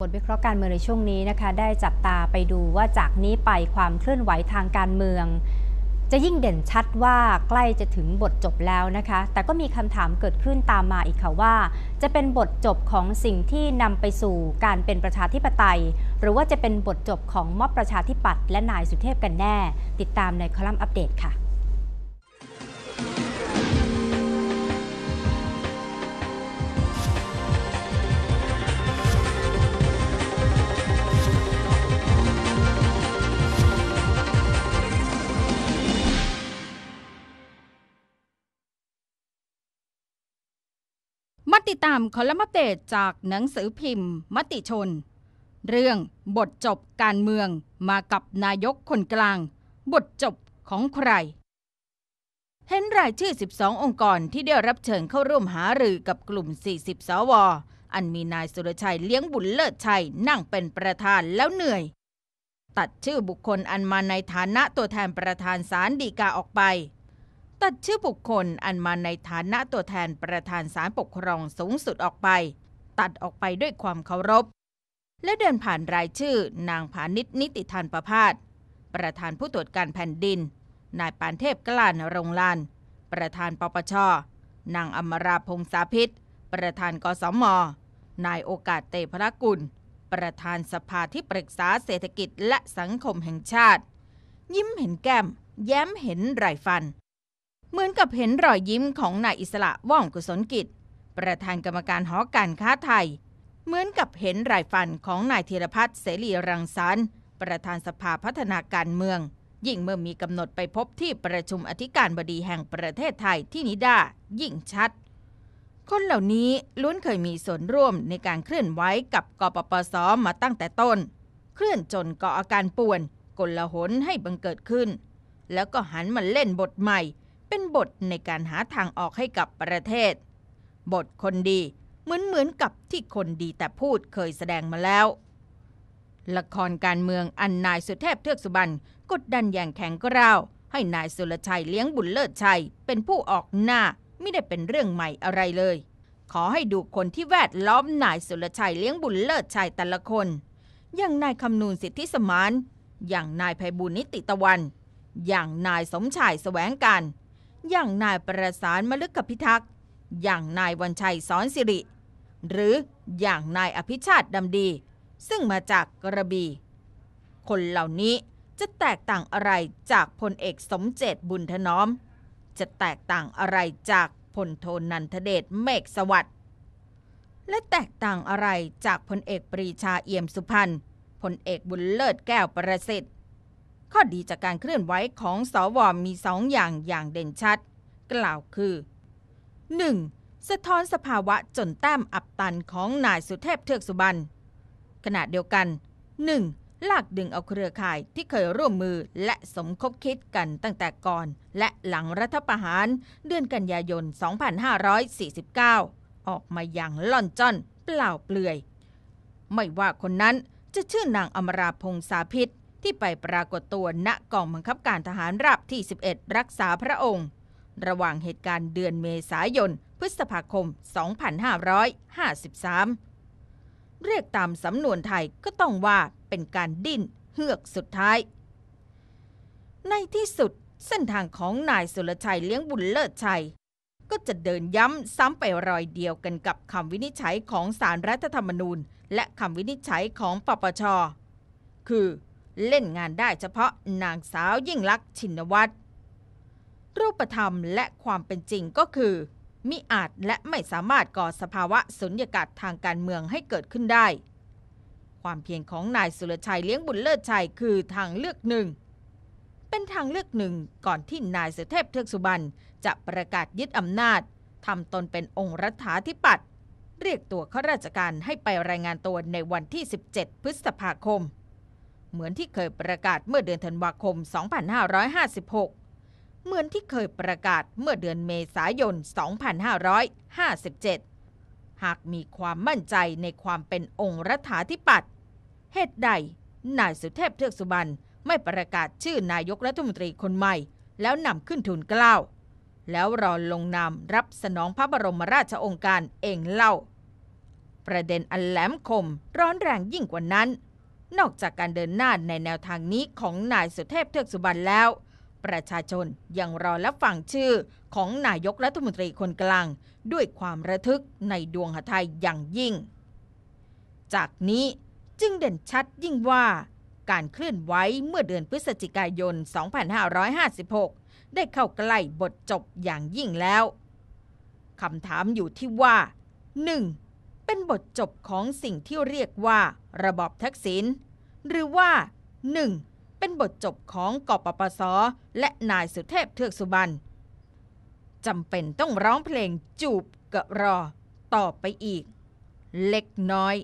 บทวิเคราะห์การเมืองในช่วงนี้นะคะ ได้จับตาไปดูว่าจากนี้ไปความเคลื่อนไหวทางการเมือง จะยิ่งเด่นชัดว่าใกล้จะถึงบทจบแล้วนะคะ แต่ก็มีคำถามเกิดขึ้นตามมาอีกค่ะว่า จะเป็นบทจบของสิ่งที่นำไปสู่การเป็นประชาธิปไตย หรือว่าจะเป็นบทจบของม็อบประชาธิปัตย์และนายสุเทพกันแน่ ติดตามในคอลัมน์อัปเดตค่ะติดตามคอลัมน์เตจจากหนังสือพิมพ์ มติชน เรื่องบทจบการเมือง มากับนายกคนกลาง บทจบของใคร เห็นรายชื่อ 12 องค์กรที่ได้รับเชิญเข้าร่วมหารือกับกลุ่ม 40 สวอันมีนายสุรชัยเลี้ยงบุญเลิศชัยนั่งเป็นประธานแล้วเหนื่อย ตัดชื่อบุคคลอันมาในฐานะตัวแทนประธานสารดีกาออกไปตัดชื่อบุคคลอันมาในฐานะตัวแทนประธานศาลปกครองสูงสุดออกไป ตัดออกไปด้วยความเคารพ และเดินผ่านรายชื่อนางพาณิชนิติธานประพาสประธานผู้ตรวจการแผ่นดิน นายปานเทพกลานรงลาน ประธานปปช นางอมราพงษาพิษ ประธานกสม นายโอกาสเตพระกุล ประธานสภาที่ปรึกษาเศรษฐกิจและสังคมแห่งชาติ ยิ้มเห็นแก้มแย้มเห็นไรฟันเหมือนกับเห็นรอยยิ้มของนายอิสระว่องกุศลกิจประธานกรรมการหอการค้าไทย เหมือนกับเห็นรายฟันของนายธีรพัฒน์เสรีรังสรรค์ประธานสภาพัฒนาการเมือง ยิ่งเมื่อมีกำหนดไปพบที่ประชุมอธิการบดีแห่งประเทศไทยที่นิดายิ่งชัด คนเหล่านี้ล้วนเคยมีส่วนร่วมในการเคลื่อนไหวกับกปปสมาตั้งแต่ต้นเคลื่อนจนก่ออาการป่วน กลหนให้บังเกิดขึ้น แล้วก็หันมาเล่นบทใหม่เป็นบทในการหาทางออกให้กับประเทศ บทคนดี เหมือนเหมือนกับที่คนดีแต่พูดเคยแสดงมาแล้ว ละครการเมืองอันนายสุเทพเทือกสุบรรณกดดันอย่างแข็งกร้าวให้นายสุรชัยเลี้ยงบุญเลิศชัยเป็นผู้ออกหน้าไม่ได้เป็นเรื่องใหม่อะไรเลย ขอให้ดูคนที่แวดล้อมนายสุรชัยเลี้ยงบุญเลิศชัยแต่ละคน อย่างนายคำนูนสิทธิสมาน อย่างนายภัยบุญนิติตะวัน อย่างนายสมชายแสวงการอย่างนายประสานมลึกกพิทักษ์ อย่างนายวันชัยสอนสิริ หรืออย่างนายอภิชาติดำดี ซึ่งมาจากกระบี่คนเหล่านี้จะแตกต่างอะไรจากพลเอกสมเจตบุญถนอม จะแตกต่างอะไรจากพลโทนันทเดชเมฆสวัสด์และแตกต่างอะไรจากพลเอกปรีชาเอี่ยมสุพรรณพลเอกบุญเลิศแก้วประสิทธิ์ข้อดีจากการเคลื่อนไหวของสวมีสองอย่างอย่างเด่นชัด กล่าวคือ 1. สะท้อนสภาวะจนแต้มอับตันของนายสุเทพเทือกสุบรรณขณะเดียวกัน 1. ลากดึงเอาเครือข่ายที่เคยร่วมมือและสมคบคิดกันตั้งแต่ก่อน และหลังรัฐประหารเดือนกันยายน2549 ออกมาอย่างล่อนจ้อนเปล่าเปลือย ไม่ว่าคนนั้นจะชื่อนางอมราพงษาพิษที่ไปปรากฏตัวณกองบังคับการทหารราบที่ 11 รักษาพระองค์ ระหว่างเหตุการณ์เดือนเมษายน พฤษภาคม 2553 เรียกตามสำนวนไทยก็ต้องว่าเป็นการดิ้นเฮือกสุดท้าย ในที่สุดเส้นทางของนายสุรชัยเลี้ยงบุญเลิศชัย ก็จะเดินย้ำซ้ำไปรอยเดียวกันกับคำวินิจฉัยของสารรัฐธรรมนูญ และคำวินิจฉัยของปปช คือเล่นงานได้เฉพาะนางสาวยิ่งลักษณ์ชินวัตร รูปธรรมและความเป็นจริงก็คือมิอาจและไม่สามารถก่อสภาวะสุญญากาศทางการเมืองให้เกิดขึ้นได้ ความเพียรของนายสุรชัยเลี้ยงบุญเลิศชัยคือทางเลือกหนึ่ง เป็นทางเลือกหนึ่งก่อนที่นายเสเทพเทือกสุบรรณจะประกาศยึดอำนาจทำตนเป็นองค์รัฐาธิปัตย์เรียกตัวข้าราชการให้ไปรายงานตัวในวันที่ 17 พฤษภาคมเหมือนที่เคยประกาศเมื่อเดือนธันวาคม 2556 เหมือนที่เคยประกาศเมื่อเดือนเมษายน 2557 หากมีความมั่นใจในความเป็นองค์รัฐาธิปัตย์ เหตุใดนายสุเทพ เทือกสุบรรณไม่ประกาศชื่อนายกรัฐมนตรีคนใหม่ แล้วนำขึ้นทุนเกล้าแล้วรอลงนามรับสนองพระบรมราชองค์การเองเล่า ประเด็นอันแหลมคมร้อนแรงยิ่งกว่านั้นนอกจากการเดินหน้าในแนวทางนี้ของนายสุเทพเทือกสุบรรณแล้ว ประชาชนยังรอรับฟังชื่อของนายกรัฐมนตรีคนกลางด้วยความระทึกในดวงหทัยอย่างยิ่ง จากนี้จึงเด่นชัดยิ่งว่าการเคลื่อนไหวเมื่อเดือนพฤศจิกายน 2556 ได้เข้าใกล้บทจบอย่างยิ่งแล้ว คำถามอยู่ที่ว่า 1. เป็นบทจบของสิ่งที่เรียกว่าระบอบทักษิณหรือว่า 1. เป็นบทจบของกปปสและนายสุเทพเทือกสุบรรณจำเป็นต้องร้องเพลงจูบกะรอ ต่อไปอีก เล็กน้อย